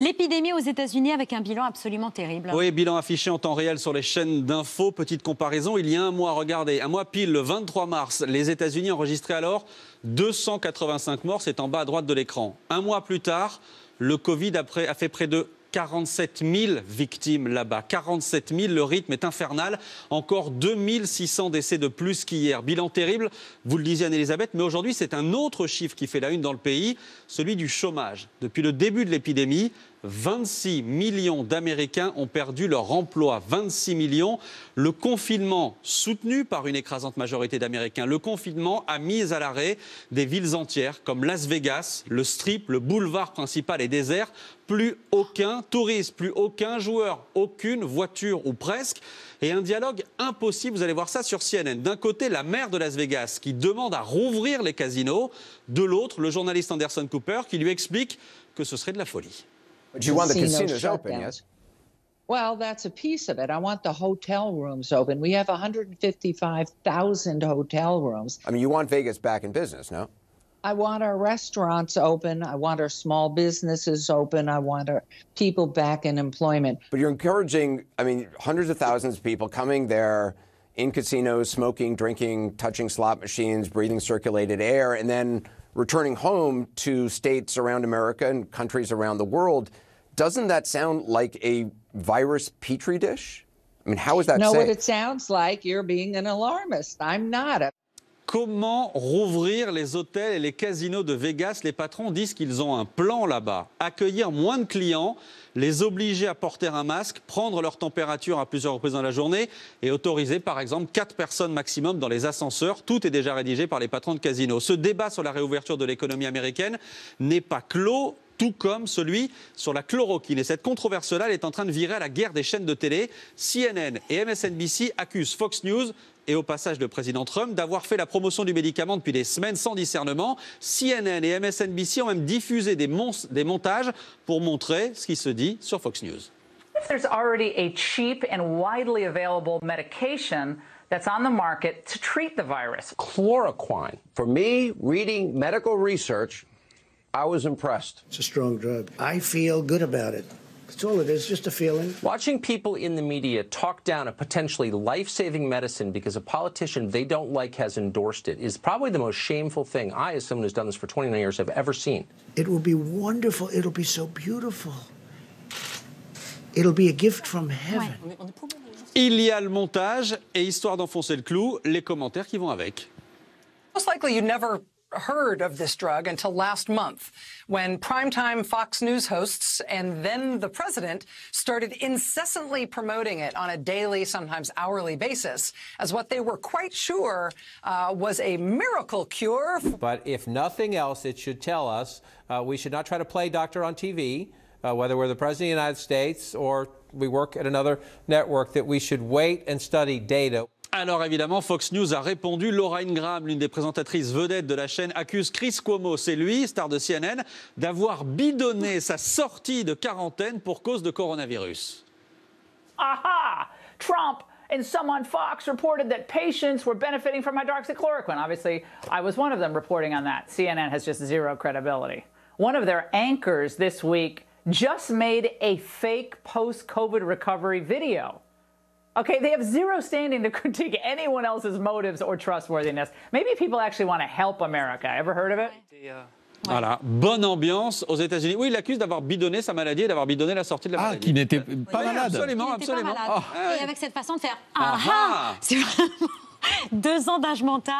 L'épidémie aux États-Unis avec un bilan absolument terrible. Oui, bilan affiché en temps réel sur les chaînes d'infos. Petite comparaison, il y a un mois, regardez, un mois pile, le 23 mars, les États-Unis enregistraient alors 285 morts, c'est en bas à droite de l'écran. Un mois plus tard, le Covid a fait près de 47 000 victimes là-bas. 47 000, le rythme est infernal. Encore 2600 décès de plus qu'hier. Bilan terrible, vous le disiez Anne-Elisabeth, mais aujourd'hui c'est un autre chiffre qui fait la une dans le pays, celui du chômage. Depuis le début de l'épidémie, 26 millions d'Américains ont perdu leur emploi. 26 millions. Le confinement, soutenu par une écrasante majorité d'Américains, le confinement a mis à l'arrêt des villes entières comme Las Vegas, le Strip, le boulevard principal est désert. Plus aucun touriste, plus aucun joueur, aucune voiture ou presque. Et un dialogue impossible, vous allez voir ça sur CNN. D'un côté, la maire de Las Vegas qui demande à rouvrir les casinos. De l'autre, le journaliste Anderson Cooper qui lui explique que ce serait de la folie. But you want the casinos open, yes? Well, that's a piece of it. I want the hotel rooms open. We have 155,000 hotel rooms. I mean, you want Vegas back in business, no? I want our restaurants open. I want our small businesses open. I want our people back in employment. But you're encouraging, I mean, hundreds of thousands of people coming there in casinos, smoking, drinking, touching slot machines, breathing circulated air, and then returning home to states around America and countries around the world, doesn't that sound like a virus petri dish? I mean, how is that? No, what it sounds like you're being an alarmist. I'm not. A- Comment rouvrir les hôtels et les casinos de Vegas Les patrons disent qu'ils ont un plan là-bas. Accueillir moins de clients, les obliger à porter un masque, prendre leur température à plusieurs reprises dans la journée et autoriser par exemple quatre personnes maximum dans les ascenseurs. Tout est déjà rédigé par les patrons de casinos. Ce débat sur la réouverture de l'économie américaine n'est pas clos tout comme celui sur la chloroquine. Et cette controverse-là, est en train de virer à la guerre des chaînes de télé. CNN et MSNBC accusent Fox News et au passage le président Trump d'avoir fait la promotion du médicament depuis des semaines sans discernement. CNN et MSNBC ont même diffusé des, des montages pour montrer ce qui se dit sur Fox News. If there's already a cheap and widely available medication that's on the market to treat the virus. Chloroquine. For me, reading medical research, I was impressed. It's a strong drug. I feel good about it. That's all it is, just a feeling. Watching people in the media talk down a potentially life saving medicine because a politician they don't like has endorsed it is probably the most shameful thing I, as someone who's done this for 29 years, have ever seen. It will be wonderful. It'll be so beautiful. It'll be a gift from heaven. Il y a le montage et histoire d'enfoncer le clou, les commentaires qui vont avec. Most likely you never heard of this drug until last month when primetime Fox News hosts and then the president started incessantly promoting it on a daily, sometimes hourly basis as what they were quite sure uh, was a miracle cure. But if nothing else, it should tell us uh, we should not try to play doctor on TV, uh, whether we're the president of the United States or we work at another network, that we should wait and study data. Alors évidemment, Fox News a répondu. Laura Ingram, l'une des présentatrices vedettes de la chaîne, accuse Chris Cuomo, c'est lui, star de CNN, d'avoir bidonné sa sortie de quarantaine pour cause de coronavirus. Aha! Trump and someone Fox reported that patients were benefiting from hydroxychloroquine. Obviously, I was one of them reporting on that. CNN has just zero credibility. One of their anchors this week just made a fake post COVID recovery video. Okay, they have zero standing to critique anyone else's motives or trustworthiness. Maybe people actually want to help America. Ever heard of it? Ouais. Voilà, bonne ambiance aux États-Unis. Oui, il l'accuse d'avoir bidonné sa maladie et d'avoir bidonné la sortie de la ah, maladie. Ah, qui n'était pas, malade. Absolument, absolument. Ah, et avec cette façon de faire, ah, ah c'est vraiment deux ans d'âge mental.